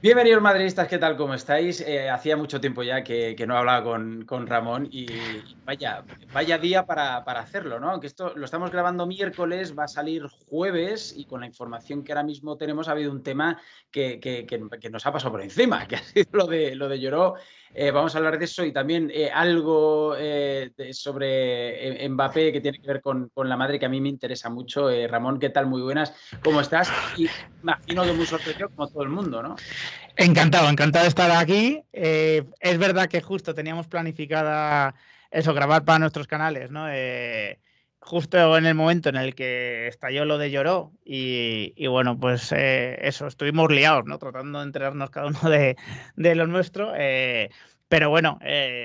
Bienvenidos madridistas, ¿qué tal? ¿Cómo estáis? Eh, hacía mucho tiempo ya que, no hablaba con, con Ramón y, vaya, vaya día para, hacerlo, ¿no? Aunque esto lo estamos grabando miércoles, va a salir jueves y con la información que ahora mismo tenemos ha habido un tema que, nos ha pasado por encima, que ha sido lo de, lo de Lloró. Eh, vamos a hablar de eso y también eh, algo sobre Mbappé que tiene que ver con, la madre que a mí me interesa mucho. Ramón, ¿qué tal? Muy buenas, ¿cómo estás? Y imagino que muy sorprendido como todo el mundo, ¿no? Encantado, encantado de estar aquí. Eh, es verdad que justo teníamos planificada eso, grabar para nuestros canales, ¿no? Eh, justo en el momento en el que estalló lo de Lloró y, bueno, pues eh, eso, estuvimos liados, ¿no? Tratando de enterarnos cada uno de, lo nuestro. Pero bueno,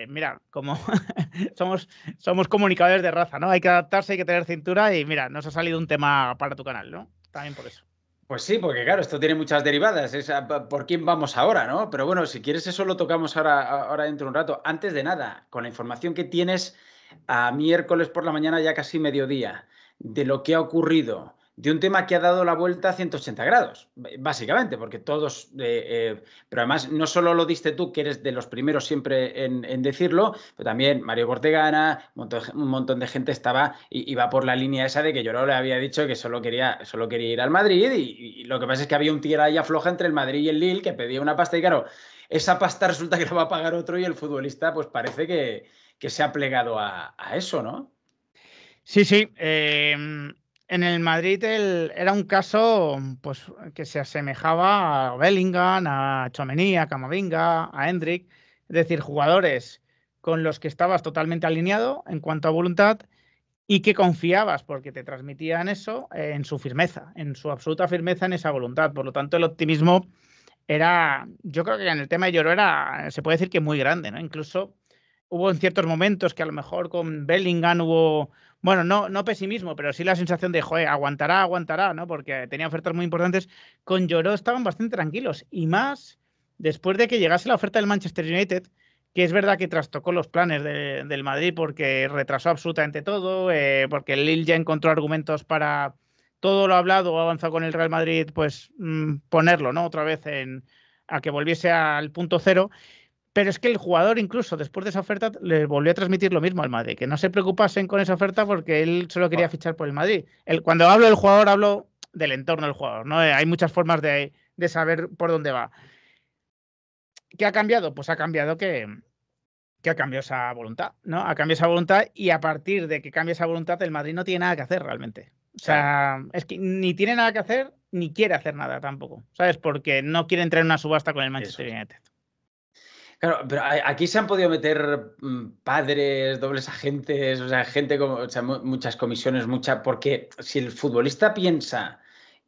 mira, como somos, somos comunicadores de raza, ¿no? Hay que adaptarse, hay que tener cintura y mira, nos ha salido un tema para tu canal, ¿no? También por eso. Pues sí, porque claro, esto tiene muchas derivadas. ¿Por quién vamos ahora, no? Pero bueno, si quieres, eso lo tocamos ahora, ahora dentro de un rato. Antes de nada, con la información que tienes a miércoles por la mañana, ya casi mediodía, de lo que ha ocurrido, de un tema que ha dado la vuelta a 180 grados, básicamente, porque todos, eh, eh, pero además no solo lo diste tú, que eres de los primeros siempre en, decirlo, pero también Mario Cortegana, un montón, de gente estaba, iba por la línea esa de que yo no le había dicho que solo quería, solo quería ir al Madrid y, lo que pasa es que había un tira ahí afloja entre el Madrid y el Lille que pedía una pasta y claro, esa pasta resulta que la va a pagar otro y el futbolista pues parece que, se ha plegado a, eso, ¿no? Sí, sí. Em, en el Madrid era un caso pues, que se asemejaba a Bellingham, a Chomení, a Camavinga, a Hendrik, es decir, jugadores con los que estabas totalmente alineado en cuanto a voluntad y que confiabas porque te transmitían eso en su firmeza, en su absoluta firmeza, en esa voluntad. Por lo tanto, el optimismo era, yo creo que en el tema de Lloro era, se puede decir que muy grande, ¿no? Incluso hubo en ciertos momentos que a lo mejor con Bellingham hubo, bueno, no, no pesimismo, pero sí la sensación de, joder, aguantará, aguantará, ¿no? Porque tenía ofertas muy importantes. Con Lloró estaban bastante tranquilos y más después de que llegase la oferta del Manchester United, que es verdad que trastocó los planes del Madrid porque retrasó absolutamente todo, eh, porque Lille ya encontró argumentos para todo lo hablado o avanzado con el Real Madrid, pues mm, ponerlo, ¿no? Otra vez en, a que volviese al punto cero. Pero es que el jugador, incluso después de esa oferta, le volvió a transmitir lo mismo al Madrid, que no se preocupasen con esa oferta porque él solo quería fichar por el Madrid. cuando hablo del jugador, hablo del entorno del jugador. ¿no? Hay muchas formas de, de saber por dónde va. ¿Qué ha cambiado? Pues ha cambiado que, que ha cambiado esa voluntad, ¿no? Ha cambiado esa voluntad y a partir de que cambia esa voluntad, el Madrid no tiene nada que hacer realmente. O sea, es que ni tiene nada que hacer ni quiere hacer nada tampoco, ¿sabes? Porque no quiere entrar en una subasta con el Manchester United. Claro, pero aquí se han podido meter mm, padres, dobles agentes, o sea, gente como, muchas comisiones, mucha, porque si el futbolista piensa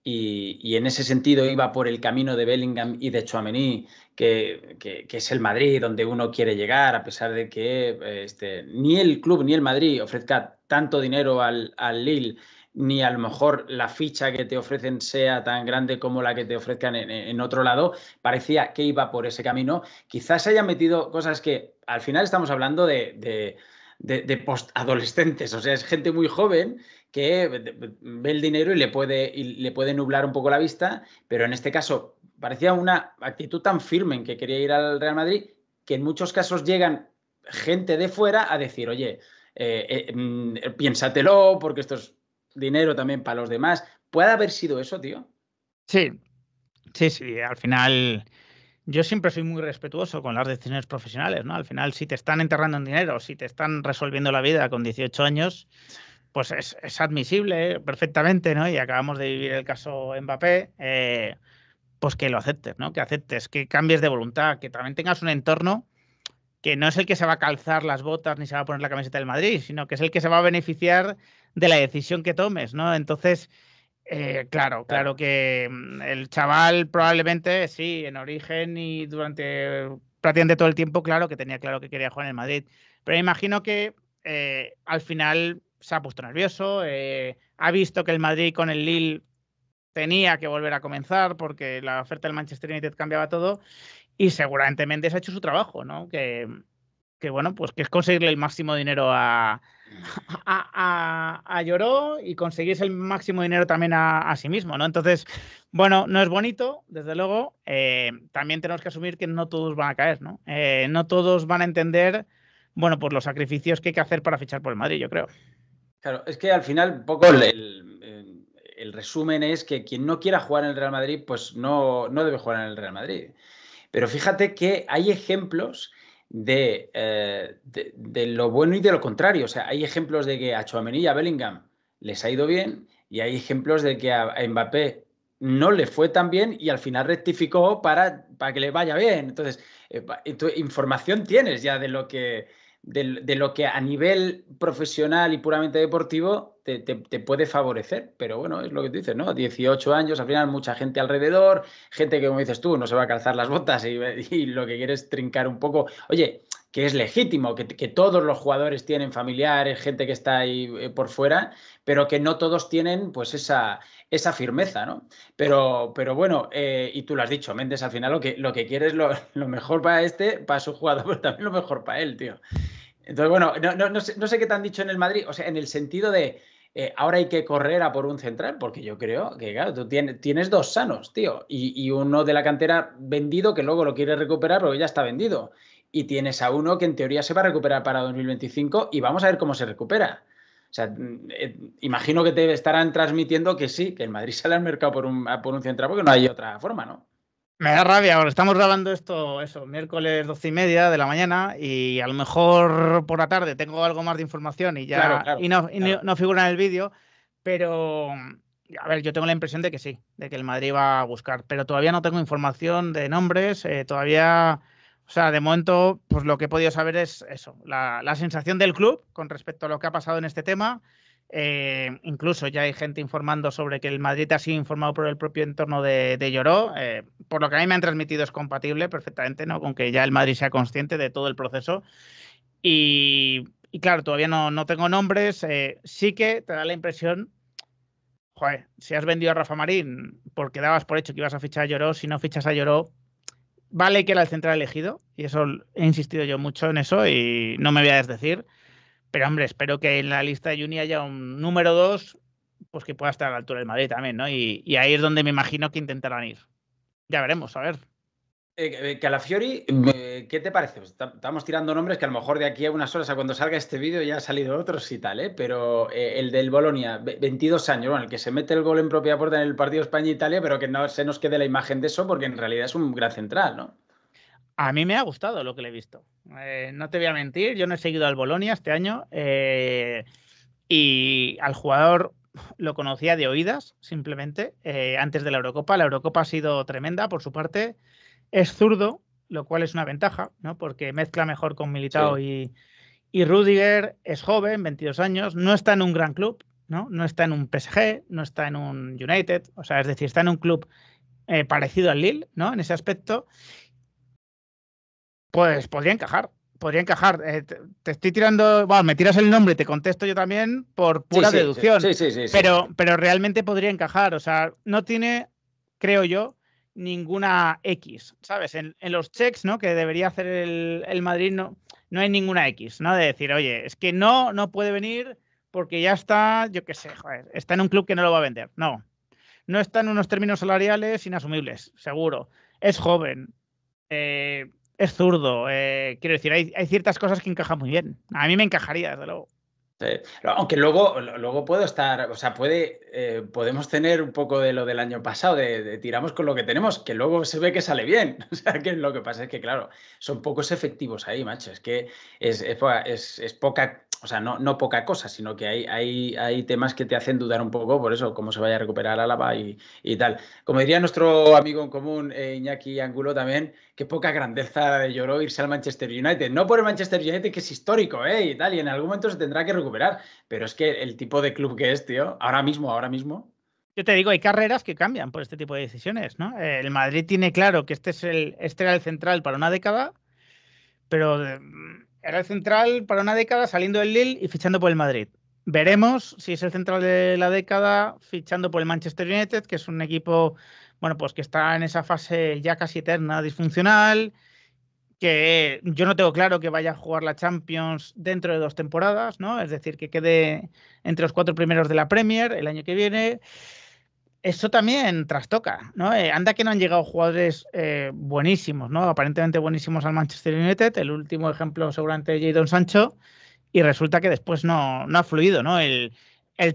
y, en ese sentido iba por el camino de Bellingham y de Chouameni, que, es el Madrid donde uno quiere llegar, a pesar de que este, ni el club ni el Madrid ofrezca tanto dinero al, al Lille ni a lo mejor la ficha que te ofrecen sea tan grande como la que te ofrezcan en, otro lado, parecía que iba por ese camino. Quizás se hayan metido cosas que al final estamos hablando de, de adolescentes o sea, es gente muy joven que ve el dinero y le, puede, le puede nublar un poco la vista, pero en este caso parecía una actitud tan firme en que quería ir al Real Madrid que en muchos casos llegan gente de fuera a decir, oye, eh, eh, mm, piénsatelo porque esto es dinero también para los demás. ¿Puede haber sido eso, tío? Sí, sí, sí. Al final, yo siempre soy muy respetuoso con las decisiones profesionales, ¿no? Al final, si te están enterrando en dinero, si te están resolviendo la vida con 18 años, pues es, admisible perfectamente, ¿no? Y acabamos de vivir el caso Mbappé. Eh, pues que lo aceptes, ¿no? Que aceptes, que cambies de voluntad, que también tengas un entorno que no es el que se va a calzar las botas ni se va a poner la camiseta del Madrid, sino que es el que se va a beneficiar de la decisión que tomes, ¿no? Entonces, eh, claro, claro que mm, el chaval probablemente, sí, en origen y durante prácticamente todo el tiempo, claro que tenía claro que quería jugar en el Madrid. Pero imagino que eh, al final se ha puesto nervioso, eh, ha visto que el Madrid con el Lille tenía que volver a comenzar porque la oferta del Manchester United cambiaba todo y seguramente se ha hecho su trabajo, ¿no? Que, bueno, pues que es conseguirle el máximo dinero a, Lloró y conseguirse el máximo dinero también a, sí mismo, ¿no? Entonces, bueno, no es bonito, desde luego. Eh, también tenemos que asumir que no todos van a caer, ¿no? Eh, no todos van a entender, bueno, pues los sacrificios que hay que hacer para fichar por el Madrid, yo creo. Claro, es que al final un poco el, el resumen es que quien no quiera jugar en el Real Madrid, pues no, no debe jugar en el Real Madrid. Pero fíjate que hay ejemplos eh, de, lo bueno y de lo contrario. O sea, hay ejemplos de que a Chouameni y a Bellingham les ha ido bien y hay ejemplos de que a, Mbappé no le fue tan bien y al final rectificó para, para que le vaya bien. Entonces, eh, información tienes ya de lo que, de, lo que a nivel profesional y puramente deportivo te, puede favorecer, pero bueno, es lo que tú dices, ¿no? 18 años, al final mucha gente alrededor, gente que como dices tú, no se va a calzar las botas y, lo que quieres trincar un poco. Oye, que es legítimo, que, todos los jugadores tienen familiares, gente que está ahí eh, por fuera, pero que no todos tienen pues esa, esa firmeza, ¿no? Pero, pero bueno, eh, y tú lo has dicho, Méndez, al final lo que, lo que quiere es lo, mejor para este, para su jugador, pero también lo mejor para él, tío. Entonces, bueno, no, sé, qué te han dicho en el Madrid, o sea, en el sentido de, eh, ahora hay que correr a por un central, porque yo creo que, claro, tú tienes, tienes dos sanos, tío, y, uno de la cantera vendido que luego lo quiere recuperar, porque ya está vendido. Y tienes a uno que en teoría se va a recuperar para 2025 y vamos a ver cómo se recupera. O sea, mm, eh, imagino que te estarán transmitiendo que sí, que en Madrid sale al mercado por un, por un central porque no hay otra forma, ¿no? Me da rabia, ahora. estamos grabando esto, eso, miércoles 12 y media de la mañana y a lo mejor por la tarde tengo algo más de información y ya y, no, no, figura en el vídeo, pero a ver, yo tengo la impresión de que sí, de que el Madrid va a buscar, pero todavía no tengo información de nombres, eh, todavía, o sea, de momento, pues lo que he podido saber es eso, la, la sensación del club con respecto a lo que ha pasado en este tema eh, incluso ya hay gente informando sobre que el Madrid ha sido informado por el propio entorno de, Lloró. Eh, por lo que a mí me han transmitido es compatible perfectamente ¿no? con que ya el Madrid sea consciente de todo el proceso. Y, claro, todavía no, no tengo nombres. Eh, sí que te da la impresión, joder, si has vendido a Rafa Marín porque dabas por hecho que ibas a fichar a Lloró, si no fichas a Lloró, vale que era el central elegido. Y eso he insistido yo mucho en eso y no me voy a desdecir. Pero hombre, espero que en la lista de Juni haya un número 2 pues que pueda estar a la altura del Madrid también, ¿no? Y, ahí es donde me imagino que intentarán ir. Ya veremos, a ver. Calafiori, eh, eh, ¿qué te parece? Pues, estamos tirando nombres que a lo mejor de aquí a unas horas, a cuando salga este vídeo, ya han salido otros y tal, ¿eh? pero eh, el del Bolonia, 22 años, bueno, el que se mete el gol en propia puerta en el partido España-Italia, pero que no se nos quede la imagen de eso, porque en realidad es un gran central, ¿no? A mí me ha gustado lo que le he visto. Eh, no te voy a mentir, yo no he seguido al Bolonia este año eh, y al jugador lo conocía de oídas, simplemente, eh, antes de la Eurocopa. La Eurocopa ha sido tremenda por su parte. Es zurdo, lo cual es una ventaja, ¿no? porque mezcla mejor con Militao y, Rudiger. Es joven, 22 años, no está en un gran club, ¿no? no está en un PSG, no está en un United, o sea, es decir, está en un club parecido al Lille, ¿no? En ese aspecto. Pues podría encajar, podría encajar. Eh, te, estoy tirando, bueno, me tiras el nombre y te contesto yo también por pura deducción. Sí, sí, sí, Pero, pero realmente podría encajar, o sea, no tiene, creo yo, ninguna X, ¿sabes? En, los checks, ¿no? Que debería hacer el, Madrid, no, hay ninguna X, ¿no? De decir, oye, es que no, no puede venir porque ya está, yo qué sé, está en un club que no lo va a vender. No, no está en unos términos salariales inasumibles, seguro. Es joven, eh, es zurdo. Eh, quiero decir, hay, ciertas cosas que encajan muy bien. A mí me encajaría, desde luego. Aunque luego, luego puedo estar, o sea, puede, eh, podemos tener un poco de lo del año pasado, de, tiramos con lo que tenemos, que luego se ve que sale bien. O sea, que lo que pasa es que, claro, son pocos efectivos ahí, macho. Es que es poca o sea, no, poca cosa, sino que hay, temas que te hacen dudar un poco por eso, cómo se vaya a recuperar Álava y, tal. Como diría nuestro amigo en común, eh, Iñaki Angulo también, qué poca grandeza de lloró irse al Manchester United. No por el Manchester United, que es histórico, ¿eh? Y tal, y en algún momento se tendrá que recuperar, pero es que el tipo de club que es, tío, ahora mismo, ahora mismo. Yo te digo, hay carreras que cambian por este tipo de decisiones, ¿no? El Madrid tiene claro que este, es el, este era el central para una década, pero... Mm, era el central para una década saliendo del Lille y fichando por el Madrid. Veremos si es el central de la década fichando por el Manchester United, que es un equipo, bueno, pues que está en esa fase ya casi eterna, disfuncional, que yo no tengo claro que vaya a jugar la Champions dentro de dos temporadas, ¿no? Es decir, que quede entre los cuatro primeros de la Premier el año que viene eso también trastoca, ¿no? Eh, anda que no han llegado jugadores eh, buenísimos, ¿no? Aparentemente buenísimos al Manchester United, el último ejemplo seguramente Jadon Sancho, y resulta que después no, ha fluido, ¿no? El,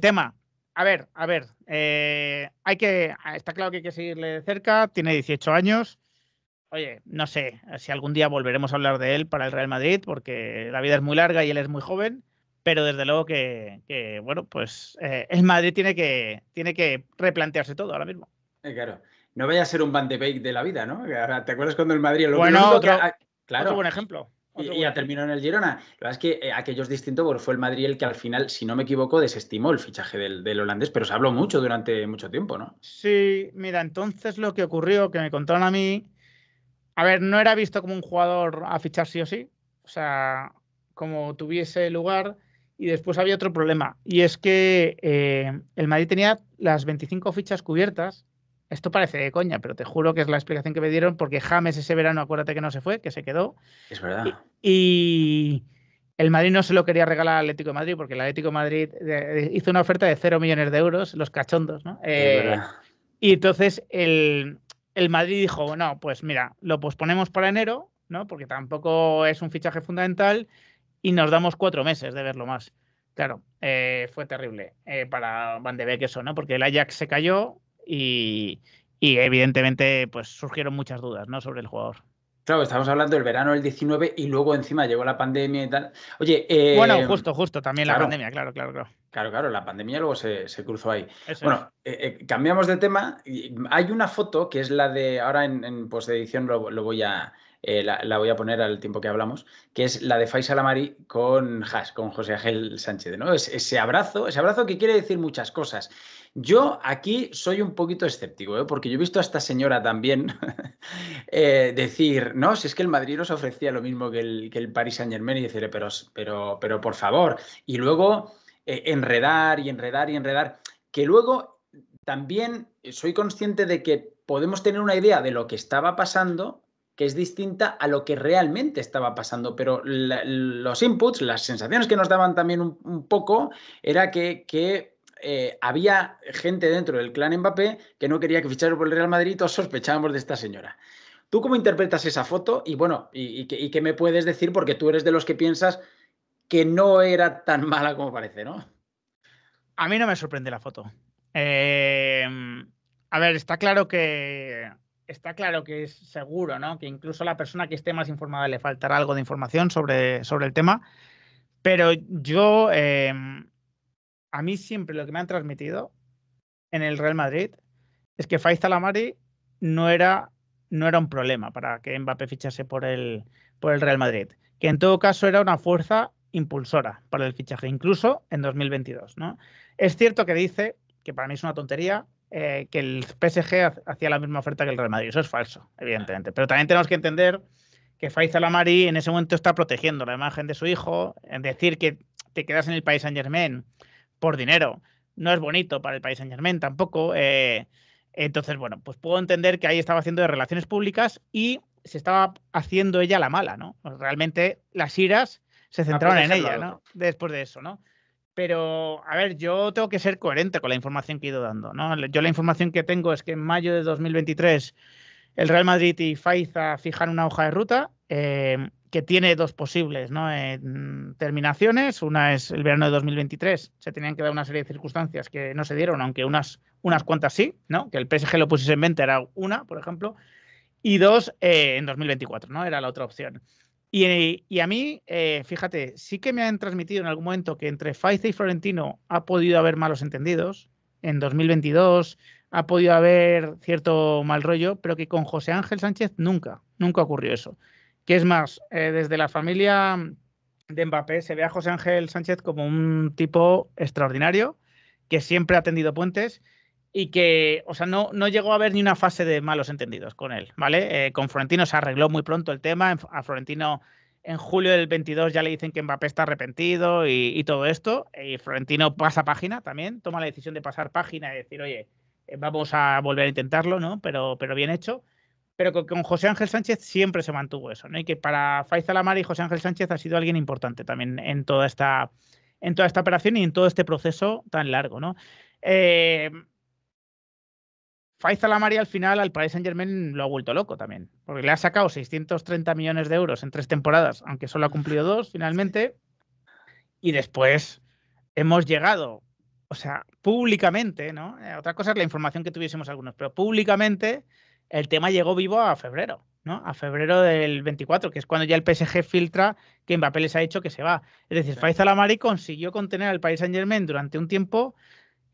tema. A ver, a ver, eh, hay que, está claro que hay que seguirle de cerca, tiene 18 años. Oye, no sé si algún día volveremos a hablar de él para el Real Madrid, porque la vida es muy larga y él es muy joven pero desde luego que, bueno, pues eh, el Madrid tiene que, tiene que replantearse todo ahora mismo. Eh, claro, no vaya a ser un Van de Beek de la vida, ¿no? ¿Te acuerdas cuando el Madrid... Lo bueno, otro, claro. buen ejemplo. y, ya terminó en el Girona. La verdad es que eh, aquellos distintos porque fue el Madrid el que al final, si no me equivoco, desestimó el fichaje del, del, holandés, pero se habló mucho durante mucho tiempo, ¿no? Sí, mira, entonces lo que ocurrió, que me contaron a mí, a ver, no era visto como un jugador a fichar sí o sí, o sea, como tuviese lugar, y después había otro problema, y es que eh, el Madrid tenía las 25 fichas cubiertas. Esto parece de coña, pero te juro que es la explicación que me dieron, porque James ese verano, acuérdate que no se fue, que se quedó. Es verdad. Y, el Madrid no se lo quería regalar al Atlético Madrid, porque el Atlético Madrid eh, eh, hizo una oferta de 0 millones de euros, los cachondos, ¿no? Y entonces el, Madrid dijo, no, pues mira, lo posponemos para enero, ¿no? Porque tampoco es un fichaje fundamental y nos damos cuatro meses de verlo más. Claro, eh, fue terrible eh, para Van de Beek eso, ¿no? Porque el Ajax se cayó y, evidentemente pues surgieron muchas dudas, ¿no? Sobre el jugador. Claro, estamos hablando del verano del 19 y luego encima llegó la pandemia y tal. Oye, eh, bueno, justo, justo, también la pandemia, claro, claro, claro. Claro, claro, la pandemia luego se, se cruzó ahí. bueno, cambiamos de tema. Hay una foto que es la de, ahora en, posedición lo voy a, eh, la, voy a poner al tiempo que hablamos, que es la de Faisalamari con con José Ángel Sánchez, ese abrazo, ese abrazo que quiere decir muchas cosas. Yo aquí soy un poquito escéptico, ¿eh? porque yo he visto a esta señora también eh, decir, no, si es que el Madrid nos ofrecía lo mismo que el, que Paris Saint Germain y decirle, pero, pero, pero por favor. Y luego enredar y enredar y enredar, que luego también soy consciente de que podemos tener una idea de lo que estaba pasando que es distinta a lo que realmente estaba pasando, pero los inputs, las sensaciones que nos daban también un, poco, era que, eh, había gente dentro del clan Mbappé que no quería que fichara por el Real Madrid, todos sospechábamos de esta señora. ¿Tú cómo interpretas esa foto? Y bueno, y, qué, me puedes decir? Porque tú eres de los que piensas que no era tan mala como parece, ¿no? A mí no me sorprende la foto. Eh, a ver, está claro que está claro que es seguro, ¿no? Que incluso a la persona que esté más informada le faltará algo de información sobre, sobre el tema. Pero yo, em, a mí siempre lo que me han transmitido en el Real Madrid es que Faiz Talamari no era, no era un problema para que Mbappé fichase por el, por el Real Madrid, que en todo caso era una fuerza impulsora para el fichaje, incluso en 2022. ¿no? Es cierto que dice, que para mí es una tontería, eh, que el PSG hacía la misma oferta que el Real Madrid. Eso es falso, evidentemente. Pero también tenemos que entender que Faiz Alamari en ese momento está protegiendo la imagen de su hijo. En decir que te quedas en el país Saint Germain por dinero no es bonito para el país Saint Germain tampoco. Eh, entonces, bueno, pues puedo entender que ahí estaba haciendo de relaciones públicas y se estaba haciendo ella la mala, ¿no? Realmente las iras se ah, centraron en ella, ¿no? Después de eso, ¿no? Pero, a ver, yo tengo que ser coherente con la información que he ido dando. ¿no? Yo la información que tengo es que en mayo de 2023 el Real Madrid y Faiza fijan una hoja de ruta em, que tiene dos posibles ¿no? terminaciones. Una es el verano de 2023. Se tenían que dar una serie de circunstancias que no se dieron, aunque unas, unas cuantas sí, ¿no? que el PSG lo pusiese en venta era una, por ejemplo. Y dos, eh, en 2024, ¿no? Era la otra opción. Eh, y, a mí, eh, fíjate, sí que me han transmitido en algún momento que entre Faiza y Florentino ha podido haber malos entendidos. En 2022 ha podido haber cierto mal rollo, pero que con José Ángel Sánchez nunca, nunca ocurrió eso. Que es más, eh, desde la familia de Mbappé se ve a José Ángel Sánchez como un tipo extraordinario, que siempre ha tendido puentes y que, o sea, no, no llegó a haber ni una fase de malos entendidos con él, ¿vale? Eh, con Florentino se arregló muy pronto el tema, a Florentino en julio del 22 ya le dicen que Mbappé está arrepentido y, todo esto, y Florentino pasa página también, toma la decisión de pasar página y decir, oye, eh, vamos a volver a intentarlo, ¿no? Pero, pero bien hecho. Pero con, José Ángel Sánchez siempre se mantuvo eso, ¿no? Y que para Faiz y José Ángel Sánchez ha sido alguien importante también en toda esta, en toda esta operación y en todo este proceso tan largo, ¿no? Eh, Faisal Amari al final al Paris Saint Germain lo ha vuelto loco también, porque le ha sacado 630 millones de euros en tres temporadas, aunque solo ha cumplido dos finalmente. Y después hemos llegado, o sea, públicamente, ¿no? Eh, otra cosa es la información que tuviésemos algunos, pero públicamente el tema llegó vivo a febrero, ¿no? A febrero del 24, que es cuando ya el PSG filtra que en papeles ha hecho que se va. Es decir, Faisal Amari consiguió contener al Paris Saint Germain durante un tiempo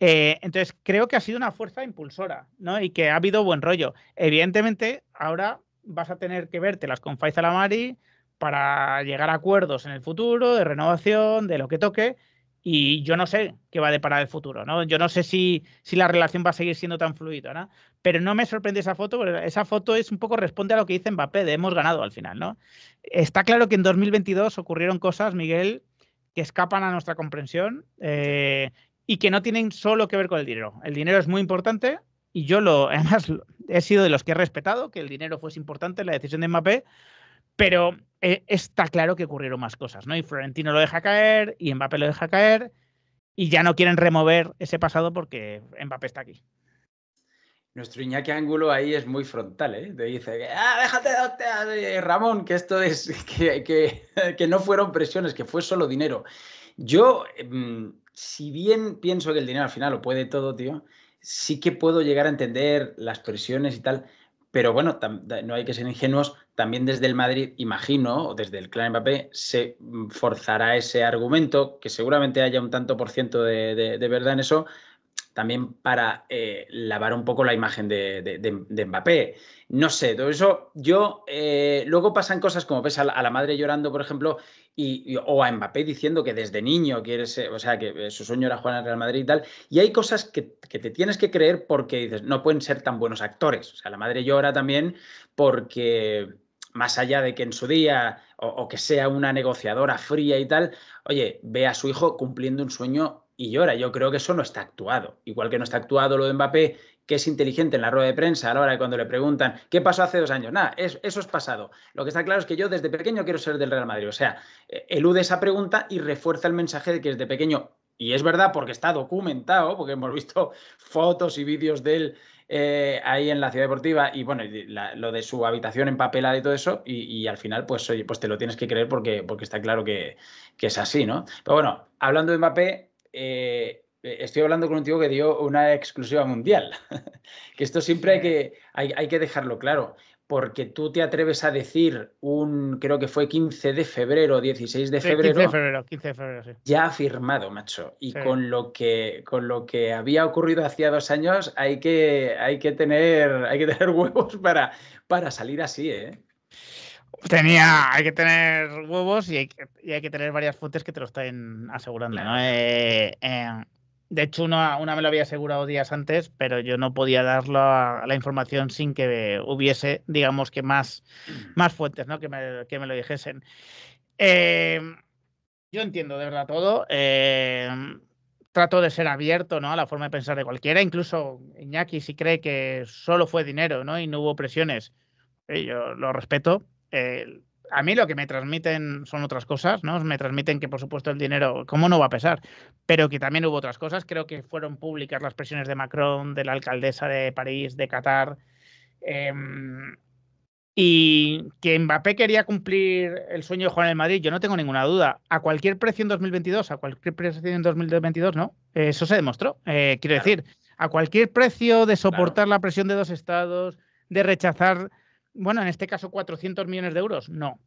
eh, entonces, creo que ha sido una fuerza impulsora, ¿no? Y que ha habido buen rollo. Evidentemente, ahora vas a tener que las con Faiz Alamari para llegar a acuerdos en el futuro, de renovación, de lo que toque. Y yo no sé qué va a deparar el futuro, ¿no? Yo no sé si, si la relación va a seguir siendo tan fluida, ¿no? Pero no me sorprende esa foto, porque esa foto es un poco responde a lo que dice Mbappé, de hemos ganado al final, ¿no? Está claro que en 2022 ocurrieron cosas, Miguel, que escapan a nuestra comprensión eh, y que no tienen solo que ver con el dinero. El dinero es muy importante y yo lo, además he sido de los que he respetado que el dinero fuese importante en la decisión de Mbappé, pero eh, está claro que ocurrieron más cosas, ¿no? Y Florentino lo deja caer y Mbappé lo deja caer y ya no quieren remover ese pasado porque Mbappé está aquí. Nuestro Iñaki Ángulo ahí es muy frontal, ¿eh? Te dice, ah, déjate, déjate eh, Ramón, que esto es, que, que, no fueron presiones, que fue solo dinero. Yo, em, si bien pienso que el dinero al final lo puede todo, tío, sí que puedo llegar a entender las presiones y tal, pero bueno, no hay que ser ingenuos, también desde el Madrid, imagino, o desde el Clan Mbappé, se mm, forzará ese argumento, que seguramente haya un tanto por ciento de, de verdad en eso, también para eh, lavar un poco la imagen de, Mbappé. No sé, todo eso yo, eh, luego pasan cosas como ves a la, madre llorando, por ejemplo, y, o a Mbappé diciendo que desde niño quiere o sea, que eh, su sueño era jugar al Real Madrid y tal, y hay cosas que, te tienes que creer porque dices, no pueden ser tan buenos actores, o sea, la madre llora también porque más allá de que en su día o que sea una negociadora fría y tal, oye, ve a su hijo cumpliendo un sueño y ahora Yo creo que eso no está actuado. Igual que no está actuado lo de Mbappé, que es inteligente en la rueda de prensa a la hora de cuando le preguntan qué pasó hace dos años. Nada, eso, es pasado. Lo que está claro es que yo desde pequeño quiero ser del Real Madrid. O sea, eh, elude esa pregunta y refuerza el mensaje de que desde pequeño, y es verdad porque está documentado, porque hemos visto fotos y vídeos de él eh, ahí en la ciudad deportiva y bueno, lo de su habitación empapelada y todo eso, y, al final pues, oye, pues te lo tienes que creer porque, porque está claro que, que es así, ¿no? Pero bueno, hablando de Mbappé, eh, estoy hablando con un tío que dio una exclusiva mundial. que esto siempre hay que, hay, que dejarlo claro porque tú te atreves a decir un, creo que fue 15 de febrero, 16 de febrero. 15 de febrero, 15 de febrero, sí. Ya ha firmado, macho. Y con, lo que, con lo que había ocurrido hacía dos años, hay que, hay que, tener, hay que tener huevos para, para salir así, ¿eh? tenía, hay que tener huevos y hay que, tener varias fuentes que te lo estén asegurando. Eh, eh, de hecho, una, me lo había asegurado días antes, pero yo no podía dar la, la información sin que hubiese, digamos, que más, fuentes que, me, lo dijesen. Eh, yo entiendo de verdad todo. trato de ser abierto a la forma de pensar de cualquiera. Incluso Iñaki, si cree que solo fue dinero y no hubo presiones, yo lo respeto a mí lo que me transmiten son otras cosas, ¿no? Me transmiten que, por supuesto, el dinero, ¿cómo no va a pesar? Pero que también hubo otras cosas. Creo que fueron públicas las presiones de Macron, de la alcaldesa de París, de Qatar. Em, y que Mbappé quería cumplir el sueño de Juan en el Madrid, yo no tengo ninguna duda. A cualquier precio en 2022, a cualquier precio en 2022, ¿no? Eso se demostró. Eh, quiero decir, a cualquier precio de soportar la presión de dos estados, de rechazar bueno, en este caso 400 millones de euros, no.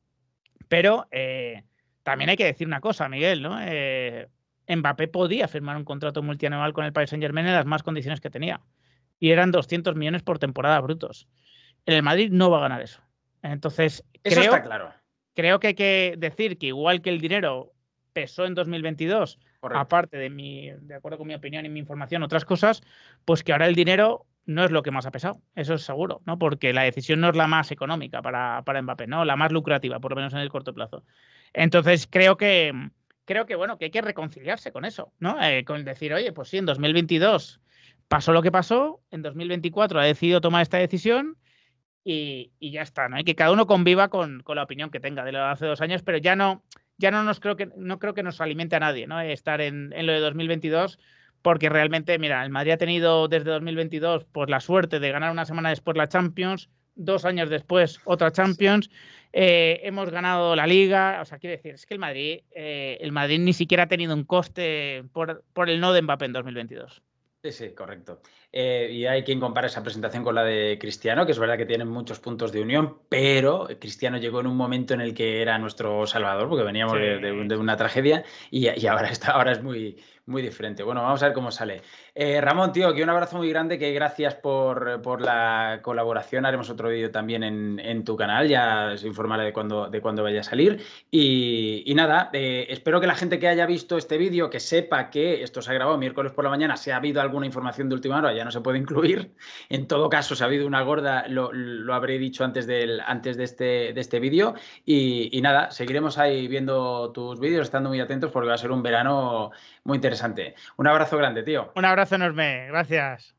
Pero eh, también hay que decir una cosa, Miguel, ¿no? Eh, Mbappé podía firmar un contrato multianual con el Paris Saint Germain en las más condiciones que tenía. Y eran 200 millones por temporada brutos. El Madrid no va a ganar eso. Entonces, creo, claro. creo que hay que decir que igual que el dinero pesó en 2022, aparte de mi, de acuerdo con mi opinión y mi información, otras cosas, pues que ahora el dinero no es lo que más ha pesado, eso es seguro, ¿no? Porque la decisión no es la más económica para, para Mbappé, ¿no? La más lucrativa, por lo menos en el corto plazo. Entonces, creo que, creo que, bueno, que hay que reconciliarse con eso, ¿no? Eh, con decir, oye, pues sí, en 2022 pasó lo que pasó, en 2024 ha decidido tomar esta decisión y, ya está, ¿no? que cada uno conviva con, con, la opinión que tenga de lo de hace dos años, pero ya no, ya no nos creo que, no creo que nos alimente a nadie, ¿no? Estar en, en lo de 2022 porque realmente, mira, el Madrid ha tenido desde 2022 pues, la suerte de ganar una semana después la Champions, dos años después otra Champions, eh, hemos ganado la Liga, o sea, quiero decir, es que el Madrid, eh, el Madrid ni siquiera ha tenido un coste por, por el no de Mbappé en 2022. Sí, sí, correcto. Eh, y hay quien compara esa presentación con la de Cristiano, que es verdad que tienen muchos puntos de unión, pero Cristiano llegó en un momento en el que era nuestro salvador, porque veníamos de, una tragedia, y, ahora, está, ahora es muy, muy diferente. Bueno, vamos a ver cómo sale. Eh, Ramón, tío, que un abrazo muy grande, que gracias por, por la colaboración. Haremos otro vídeo también en, tu canal, ya os informaré de cuándo de cuando vaya a salir. Y, nada, eh, espero que la gente que haya visto este vídeo, que sepa que esto se ha grabado miércoles por la mañana, si ha habido alguna información de última hora, no se puede incluir. En todo caso, si ha habido una gorda, lo, habré dicho antes, del, antes de este, de este vídeo. Y, y, nada, seguiremos ahí viendo tus vídeos, estando muy atentos porque va a ser un verano muy interesante. Un abrazo grande, tío. Un abrazo enorme, gracias.